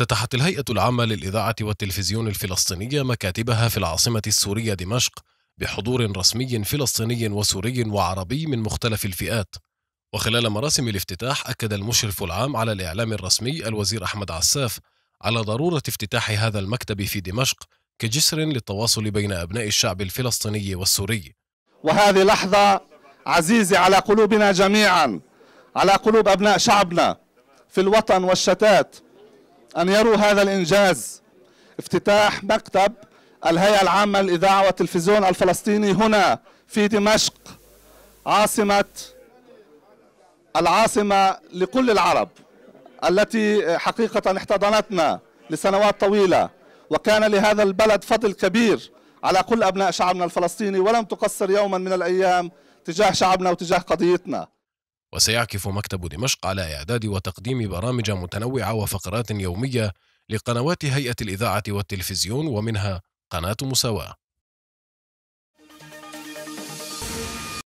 افتتحت الهيئة العامة للإذاعة والتلفزيون الفلسطينية مكاتبها في العاصمة السورية دمشق بحضور رسمي فلسطيني وسوري وعربي من مختلف الفئات وخلال مراسم الافتتاح أكد المشرف العام على الإعلام الرسمي الوزير أحمد عساف على ضرورة افتتاح هذا المكتب في دمشق كجسر للتواصل بين أبناء الشعب الفلسطيني والسوري وهذه لحظة عزيزة على قلوبنا جميعا على قلوب أبناء شعبنا في الوطن والشتات أن يروا هذا الإنجاز افتتاح مكتب الهيئة العامة للإذاعة والتلفزيون الفلسطيني هنا في دمشق عاصمة العاصمة لكل العرب التي حقيقة احتضنتنا لسنوات طويلة وكان لهذا البلد فضل كبير على كل أبناء شعبنا الفلسطيني ولم تقصر يوما من الأيام تجاه شعبنا وتجاه قضيتنا وسيعكف مكتب دمشق على إعداد وتقديم برامج متنوعة وفقرات يومية لقنوات هيئة الإذاعة والتلفزيون ومنها قناة مساواة